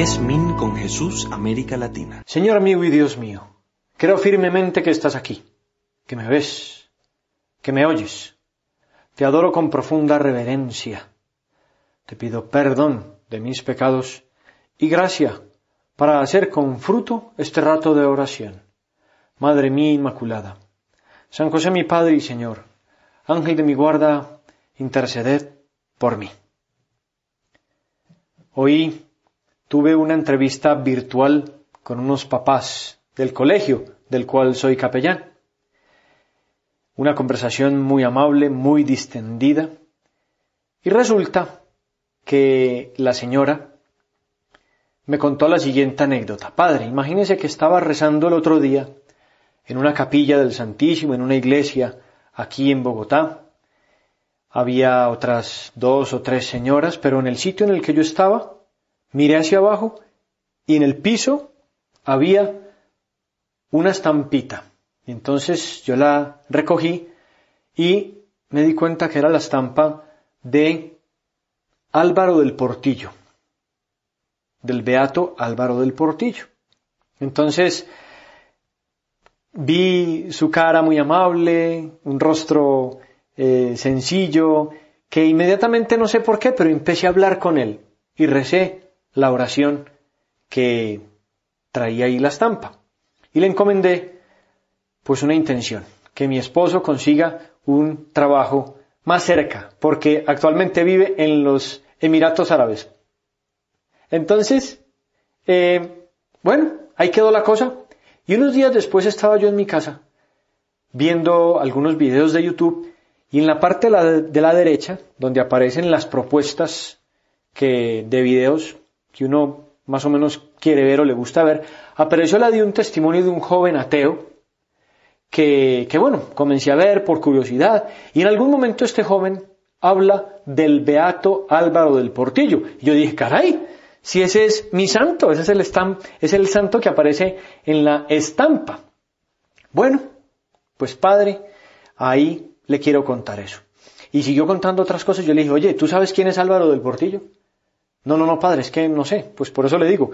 es Min con Jesús, América Latina. Señor amigo y Dios mío, creo firmemente que estás aquí, que me ves, que me oyes. Te adoro con profunda reverencia. Te pido perdón de mis pecados y gracia para hacer con fruto este rato de oración. Madre mía Inmaculada, San José mi Padre y Señor, Ángel de mi guarda, interceded por mí. Oí tuve una entrevista virtual con unos papás del colegio del cual soy capellán. Una conversación muy amable, muy distendida. Y resulta que la señora me contó la siguiente anécdota. Padre, imagínese que estaba rezando el otro día en una capilla del Santísimo, en una iglesia aquí en Bogotá. Había otras dos o tres señoras, pero en el sitio en el que yo estaba Miré hacia abajo y en el piso había una estampita. Entonces yo la recogí y me di cuenta que era la estampa de Álvaro del Portillo, del beato Álvaro del Portillo. Entonces vi su cara muy amable, un rostro eh, sencillo, que inmediatamente no sé por qué, pero empecé a hablar con él y recé la oración que traía ahí la estampa. Y le encomendé pues una intención, que mi esposo consiga un trabajo más cerca, porque actualmente vive en los Emiratos Árabes. Entonces, eh, bueno, ahí quedó la cosa. Y unos días después estaba yo en mi casa viendo algunos videos de YouTube y en la parte de la, derecha, donde aparecen las propuestas que, de videos que uno más o menos quiere ver o le gusta ver, apareció la de un testimonio de un joven ateo que, bueno, comencé a ver por curiosidad y en algún momento este joven habla del beato Álvaro del Portillo. Y yo dije, caray, si ese es mi santo, ese es el, es el santo que aparece en la estampa. Bueno, pues padre, ahí le quiero contar eso. Y siguió contando otras cosas. Yo le dije, oye, ¿tú sabes quién es Álvaro del Portillo? No, no, no, padre, es que no sé, pues por eso le digo,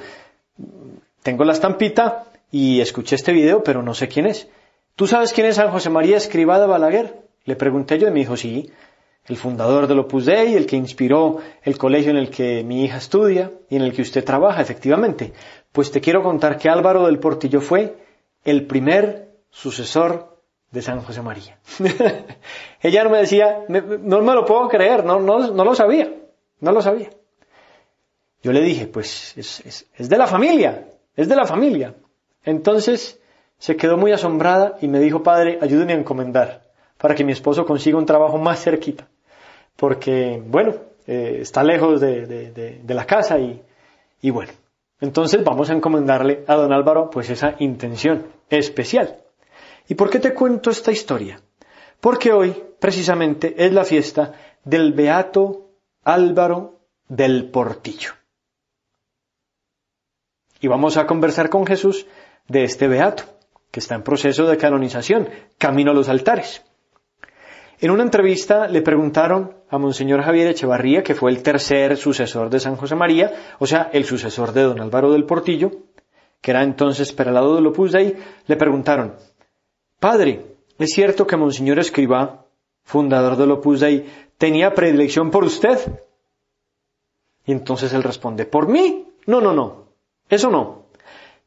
tengo la estampita y escuché este video, pero no sé quién es. ¿Tú sabes quién es San José María Escribada Balaguer? Le pregunté yo y me dijo, sí, el fundador del Opus Dei, el que inspiró el colegio en el que mi hija estudia y en el que usted trabaja, efectivamente. Pues te quiero contar que Álvaro del Portillo fue el primer sucesor de San José María. Ella no me decía, no me lo puedo creer, no, no lo sabía, no lo sabía. Yo le dije, pues es, de la familia, es de la familia. Entonces se quedó muy asombrada y me dijo, padre, ayúdeme a encomendar para que mi esposo consiga un trabajo más cerquita. Porque, bueno, eh, está lejos de, la casa y, y bueno. Entonces vamos a encomendarle a don Álvaro pues esa intención especial. ¿Y por qué te cuento esta historia? Porque hoy precisamente es la fiesta del Beato Álvaro del Portillo. Y vamos a conversar con Jesús de este beato, que está en proceso de canonización, camino a los altares. En una entrevista le preguntaron a Monseñor Javier Echevarría, que fue el tercer sucesor de San José María, o sea, el sucesor de don Álvaro del Portillo, que era entonces peralado de Lopus Dei, le preguntaron, Padre, ¿es cierto que Monseñor Escriba, fundador de Lopus Dei, tenía predilección por usted? Y entonces él responde, ¿por mí? No, no, no. Eso no.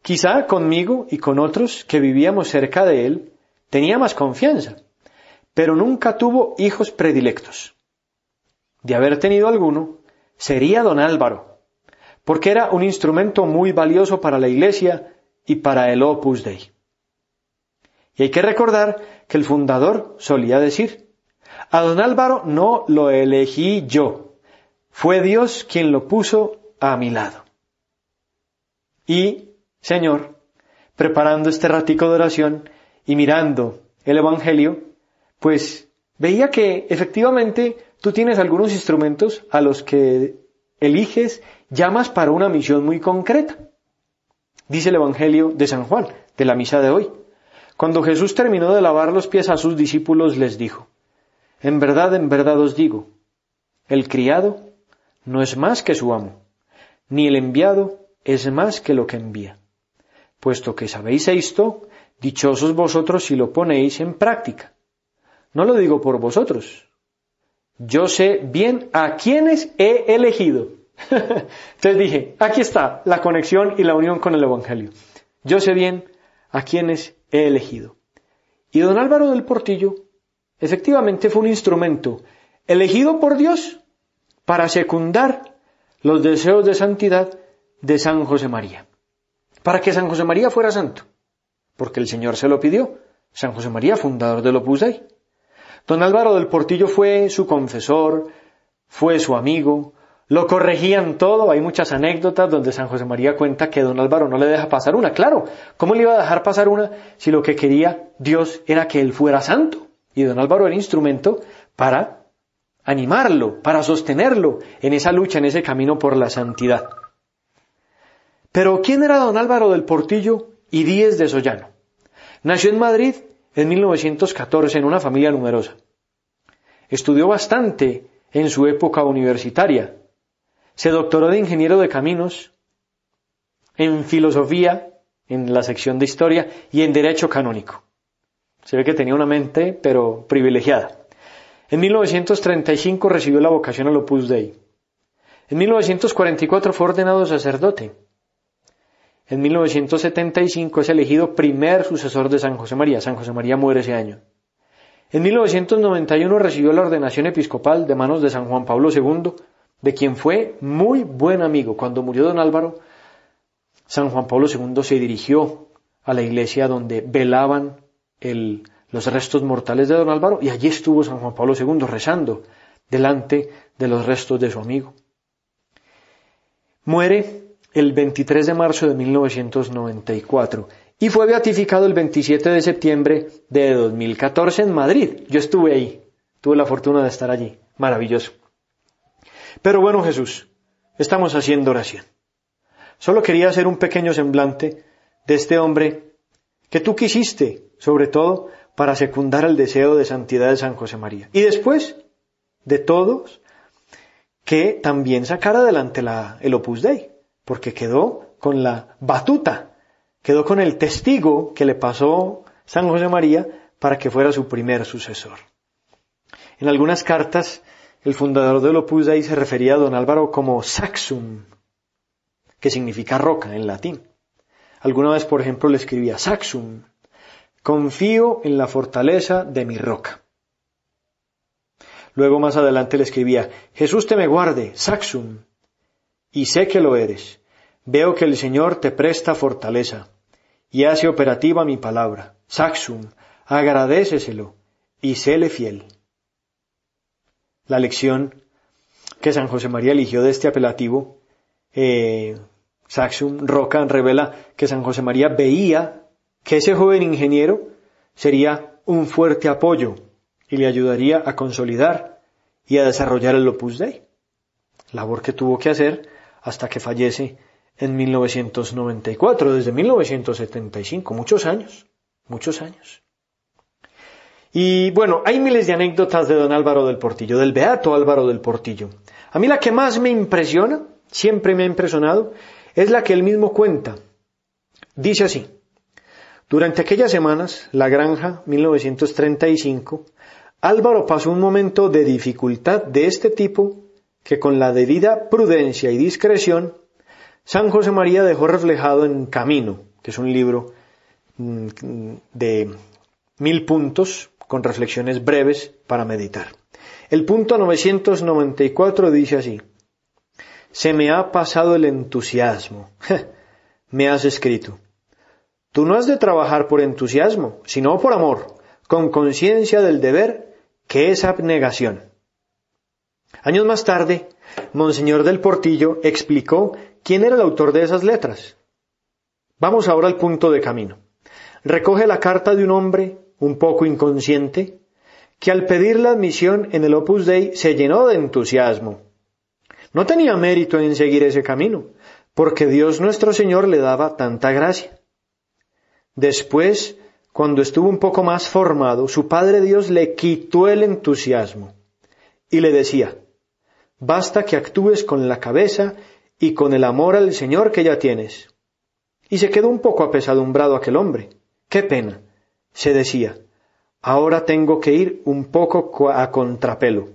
Quizá conmigo y con otros que vivíamos cerca de él tenía más confianza, pero nunca tuvo hijos predilectos. De haber tenido alguno, sería don Álvaro, porque era un instrumento muy valioso para la Iglesia y para el Opus Dei. Y hay que recordar que el fundador solía decir, a don Álvaro no lo elegí yo, fue Dios quien lo puso a mi lado. Y, Señor, preparando este ratico de oración y mirando el Evangelio, pues veía que efectivamente tú tienes algunos instrumentos a los que eliges, llamas para una misión muy concreta. Dice el Evangelio de San Juan, de la misa de hoy. Cuando Jesús terminó de lavar los pies a sus discípulos, les dijo, En verdad, en verdad os digo, el criado no es más que su amo, ni el enviado es más que lo que envía. Puesto que sabéis esto, dichosos vosotros si lo ponéis en práctica. No lo digo por vosotros. Yo sé bien a quienes he elegido. Entonces dije, aquí está la conexión y la unión con el Evangelio. Yo sé bien a quienes he elegido. Y don Álvaro del Portillo efectivamente fue un instrumento elegido por Dios para secundar los deseos de santidad de San José María. Para que San José María fuera santo, porque el Señor se lo pidió. San José María, fundador de Opus Dei. Don Álvaro del Portillo fue su confesor, fue su amigo, lo corregían todo. Hay muchas anécdotas donde San José María cuenta que don Álvaro no le deja pasar una. Claro, ¿cómo le iba a dejar pasar una si lo que quería Dios era que él fuera santo? Y don Álvaro era instrumento para animarlo, para sostenerlo en esa lucha, en ese camino por la santidad. Pero ¿quién era don Álvaro del Portillo y Díez de Sollano? Nació en Madrid en 1914 en una familia numerosa. Estudió bastante en su época universitaria. Se doctoró de ingeniero de caminos, en filosofía, en la sección de historia y en derecho canónico. Se ve que tenía una mente, pero privilegiada. En 1935 recibió la vocación al Opus Dei. En 1944 fue ordenado sacerdote. En 1975 es elegido primer sucesor de San José María. San José María muere ese año. En 1991 recibió la ordenación episcopal de manos de San Juan Pablo II, de quien fue muy buen amigo. Cuando murió don Álvaro, San Juan Pablo II se dirigió a la iglesia donde velaban los restos mortales de don Álvaro y allí estuvo San Juan Pablo II rezando delante de los restos de su amigo. Muere el 23 de marzo de 1994 y fue beatificado el 27 de septiembre de 2014 en Madrid. Yo estuve ahí, tuve la fortuna de estar allí. Maravilloso. Pero bueno, Jesús, estamos haciendo oración. Solo quería hacer un pequeño semblante de este hombre que tú quisiste, sobre todo, para secundar el deseo de santidad de San José María. Y después, de todos, que también sacara adelante la, el Opus Dei porque quedó con la batuta, quedó con el testigo que le pasó San José María para que fuera su primer sucesor. En algunas cartas, el fundador de de ahí se refería a don Álvaro como saxum, que significa roca en latín. Alguna vez, por ejemplo, le escribía saxum, confío en la fortaleza de mi roca. Luego más adelante le escribía, Jesús te me guarde, saxum, y sé que lo eres. Veo que el Señor te presta fortaleza y hace operativa mi palabra. Saxum, agradeceselo y séle fiel. La lección que San José María eligió de este apelativo, eh, Saxum Roca, revela que San José María veía que ese joven ingeniero sería un fuerte apoyo y le ayudaría a consolidar y a desarrollar el Opus Dei, labor que tuvo que hacer hasta que fallece en 1994, desde 1975, muchos años, muchos años. Y bueno, hay miles de anécdotas de don Álvaro del Portillo, del beato Álvaro del Portillo. A mí la que más me impresiona, siempre me ha impresionado, es la que él mismo cuenta. Dice así, durante aquellas semanas, la granja 1935, Álvaro pasó un momento de dificultad de este tipo que con la debida prudencia y discreción, San José María dejó reflejado en Camino, que es un libro mm, de mil puntos con reflexiones breves para meditar. El punto 994 dice así, Se me ha pasado el entusiasmo, me has escrito. Tú no has de trabajar por entusiasmo, sino por amor, con conciencia del deber, que es abnegación. Años más tarde, Monseñor del Portillo explicó quién era el autor de esas letras. Vamos ahora al punto de camino. Recoge la carta de un hombre, un poco inconsciente, que al pedir la admisión en el Opus Dei se llenó de entusiasmo. No tenía mérito en seguir ese camino, porque Dios nuestro Señor le daba tanta gracia. Después, cuando estuvo un poco más formado, su Padre Dios le quitó el entusiasmo y le decía, basta que actúes con la cabeza y con el amor al Señor que ya tienes. Y se quedó un poco apesadumbrado aquel hombre. Qué pena, se decía, ahora tengo que ir un poco a contrapelo.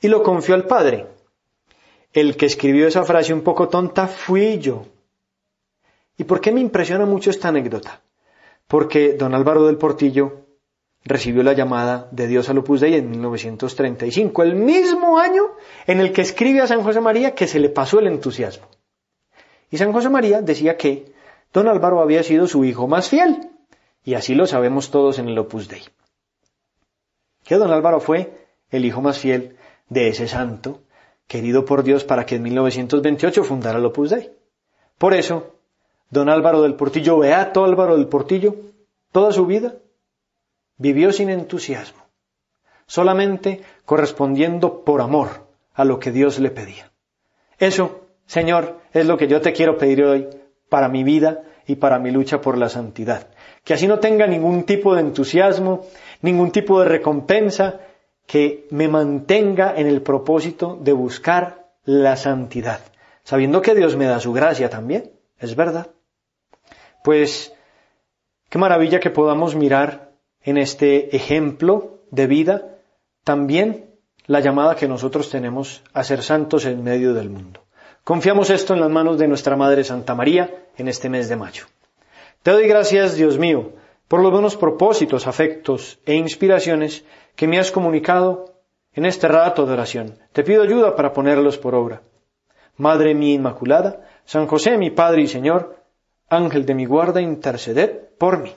Y lo confió al padre. El que escribió esa frase un poco tonta fui yo. ¿Y por qué me impresiona mucho esta anécdota? Porque don Álvaro del Portillo recibió la llamada de Dios al Opus Dei en 1935, el mismo año en el que escribe a San José María que se le pasó el entusiasmo. Y San José María decía que don Álvaro había sido su hijo más fiel, y así lo sabemos todos en el Opus Dei. Que don Álvaro fue el hijo más fiel de ese santo, querido por Dios para que en 1928 fundara el Opus Dei. Por eso, don Álvaro del Portillo, Beato Álvaro del Portillo, toda su vida Vivió sin entusiasmo, solamente correspondiendo por amor a lo que Dios le pedía. Eso, Señor, es lo que yo te quiero pedir hoy para mi vida y para mi lucha por la santidad. Que así no tenga ningún tipo de entusiasmo, ningún tipo de recompensa, que me mantenga en el propósito de buscar la santidad, sabiendo que Dios me da su gracia también, es verdad. Pues qué maravilla que podamos mirar en este ejemplo de vida también la llamada que nosotros tenemos a ser santos en medio del mundo. Confiamos esto en las manos de nuestra Madre Santa María en este mes de mayo. Te doy gracias, Dios mío, por los buenos propósitos, afectos e inspiraciones que me has comunicado en este rato de oración. Te pido ayuda para ponerlos por obra. Madre mía Inmaculada, San José mi Padre y Señor, Ángel de mi guarda, interceded por mí.